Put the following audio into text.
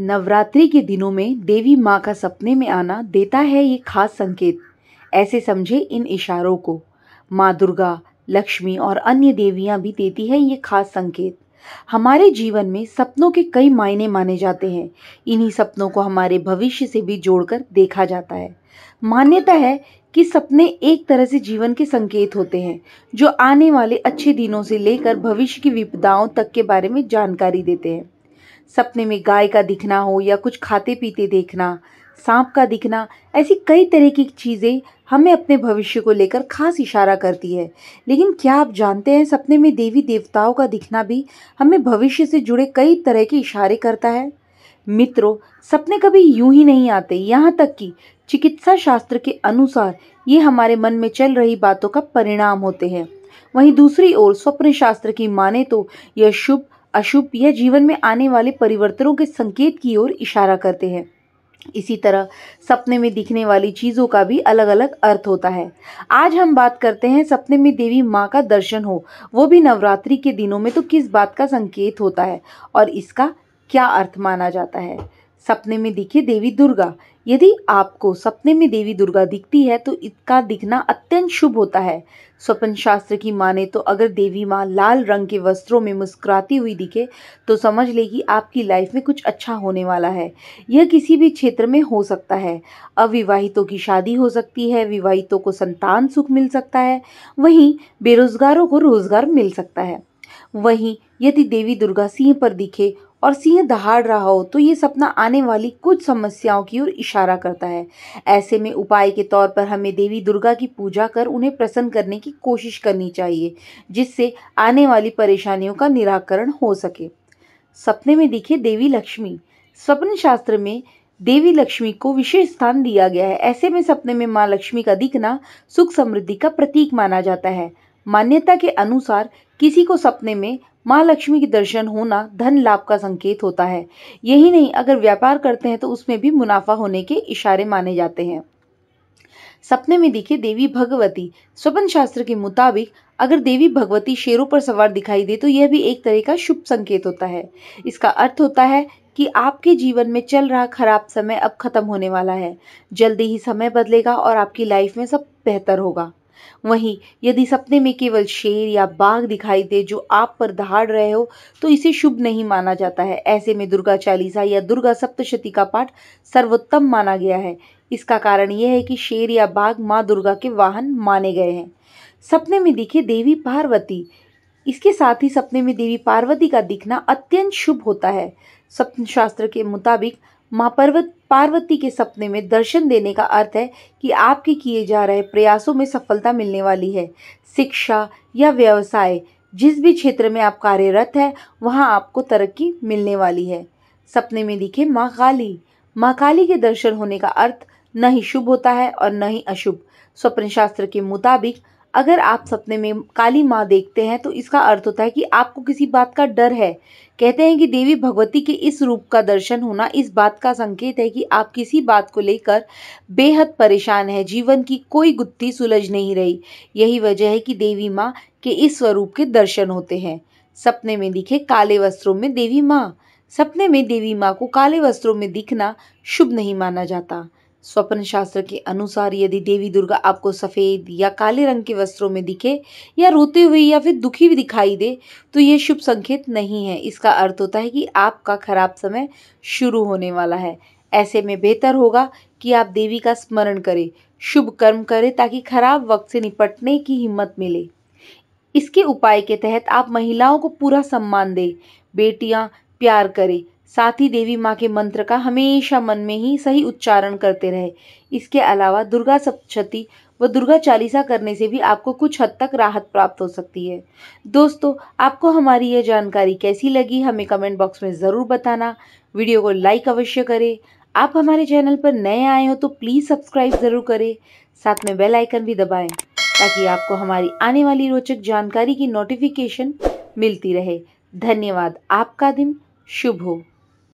नवरात्रि के दिनों में देवी माँ का सपने में आना देता है ये खास संकेत ऐसे समझे इन इशारों को माँ दुर्गा लक्ष्मी और अन्य देवियाँ भी देती हैं ये खास संकेत हमारे जीवन में सपनों के कई मायने माने जाते हैं इन्हीं सपनों को हमारे भविष्य से भी जोड़कर देखा जाता है मान्यता है कि सपने एक तरह से जीवन के संकेत होते हैं जो आने वाले अच्छे दिनों से लेकर भविष्य की विपदाओं तक के बारे में जानकारी देते हैं सपने में गाय का दिखना हो या कुछ खाते पीते देखना सांप का दिखना ऐसी कई तरह की चीज़ें हमें अपने भविष्य को लेकर खास इशारा करती है लेकिन क्या आप जानते हैं सपने में देवी देवताओं का दिखना भी हमें भविष्य से जुड़े कई तरह के इशारे करता है मित्रों सपने कभी यूं ही नहीं आते यहाँ तक कि चिकित्सा शास्त्र के अनुसार ये हमारे मन में चल रही बातों का परिणाम होते हैं वहीं दूसरी ओर स्वप्न शास्त्र की माने तो यह शुभ अशुभ या जीवन में आने वाले परिवर्तनों के संकेत की ओर इशारा करते हैं इसी तरह सपने में दिखने वाली चीज़ों का भी अलग अलग अर्थ होता है आज हम बात करते हैं सपने में देवी माँ का दर्शन हो वो भी नवरात्रि के दिनों में तो किस बात का संकेत होता है और इसका क्या अर्थ माना जाता है सपने में दिखे देवी दुर्गा यदि आपको सपने में देवी दुर्गा दिखती है तो इसका दिखना अत्यंत शुभ होता है स्वपन शास्त्र की माने तो अगर देवी माँ लाल रंग के वस्त्रों में मुस्कुराती हुई दिखे तो समझ ले कि आपकी लाइफ में कुछ अच्छा होने वाला है यह किसी भी क्षेत्र में हो सकता है अविवाहितों की शादी हो सकती है विवाहितों को संतान सुख मिल सकता है वहीं बेरोजगारों को रोजगार मिल सकता है वहीं यदि देवी दुर्गा सिंह पर दिखे और सिंह दहाड़ रहा हो तो ये सपना आने वाली कुछ समस्याओं की ओर इशारा करता है ऐसे में उपाय के तौर पर हमें देवी दुर्गा की पूजा कर उन्हें प्रसन्न करने की कोशिश करनी चाहिए जिससे आने वाली परेशानियों का निराकरण हो सके सपने में दिखे देवी लक्ष्मी स्वप्न शास्त्र में देवी लक्ष्मी को विशेष स्थान दिया गया है ऐसे में सपने में माँ लक्ष्मी का दिखना सुख समृद्धि का प्रतीक माना जाता है मान्यता के अनुसार किसी को सपने में माँ लक्ष्मी के दर्शन होना धन लाभ का संकेत होता है यही नहीं अगर व्यापार करते हैं तो उसमें भी मुनाफा होने के इशारे माने जाते हैं सपने में दिखे देवी भगवती स्वपन शास्त्र के मुताबिक अगर देवी भगवती शेरों पर सवार दिखाई दे तो यह भी एक तरह का शुभ संकेत होता है इसका अर्थ होता है कि आपके जीवन में चल रहा खराब समय अब खत्म होने वाला है जल्दी ही समय बदलेगा और आपकी लाइफ में सब बेहतर होगा वहीं यदि सपने में केवल शेर या बाघ दिखाई दे जो आप पर दहाड़ रहे हो तो इसे शुभ नहीं माना जाता है ऐसे में दुर्गा चालीसा या दुर्गा सप्तशती का पाठ सर्वोत्तम माना गया है इसका कारण यह है कि शेर या बाघ माँ दुर्गा के वाहन माने गए हैं सपने में दिखे देवी पार्वती इसके साथ ही सपने में देवी पार्वती का दिखना अत्यंत शुभ होता है सप्तशास्त्र के मुताबिक माँ पर्वत पार्वती के सपने में दर्शन देने का अर्थ है कि आपके किए जा रहे प्रयासों में सफलता मिलने वाली है शिक्षा या व्यवसाय जिस भी क्षेत्र में आप कार्यरत हैं वहाँ आपको तरक्की मिलने वाली है सपने में दिखे माँ काली माँ काली के दर्शन होने का अर्थ न ही शुभ होता है और न ही अशुभ स्वप्न शास्त्र के मुताबिक अगर आप सपने में काली माँ देखते हैं तो इसका अर्थ होता है कि आपको किसी बात का डर है कहते हैं कि देवी भगवती के इस रूप का दर्शन होना इस बात का संकेत है कि आप किसी बात को लेकर बेहद परेशान हैं जीवन की कोई गुत्थी सुलझ नहीं रही यही वजह है कि देवी माँ के इस स्वरूप के दर्शन होते हैं सपने में दिखे काले वस्त्रों में देवी माँ सपने में देवी माँ को काले वस्त्रों में दिखना शुभ नहीं माना जाता स्वप्न शास्त्र के अनुसार यदि देवी दुर्गा आपको सफ़ेद या काले रंग के वस्त्रों में दिखे या रोते हुए या फिर दुखी भी दिखाई दे तो ये शुभ संकेत नहीं है इसका अर्थ होता है कि आपका खराब समय शुरू होने वाला है ऐसे में बेहतर होगा कि आप देवी का स्मरण करें शुभ कर्म करें ताकि खराब वक्त से निपटने की हिम्मत मिले इसके उपाय के तहत आप महिलाओं को पूरा सम्मान दें बेटियाँ प्यार करें साथ ही देवी माँ के मंत्र का हमेशा मन में ही सही उच्चारण करते रहे इसके अलावा दुर्गा सप्तशती व दुर्गा चालीसा करने से भी आपको कुछ हद तक राहत प्राप्त हो सकती है दोस्तों आपको हमारी यह जानकारी कैसी लगी हमें कमेंट बॉक्स में ज़रूर बताना वीडियो को लाइक अवश्य करें आप हमारे चैनल पर नए आए हो तो प्लीज़ सब्सक्राइब ज़रूर करें साथ में बेल आइकन भी दबाएं ताकि आपको हमारी आने वाली रोचक जानकारी की नोटिफिकेशन मिलती रहे धन्यवाद आपका दिन शुभ हो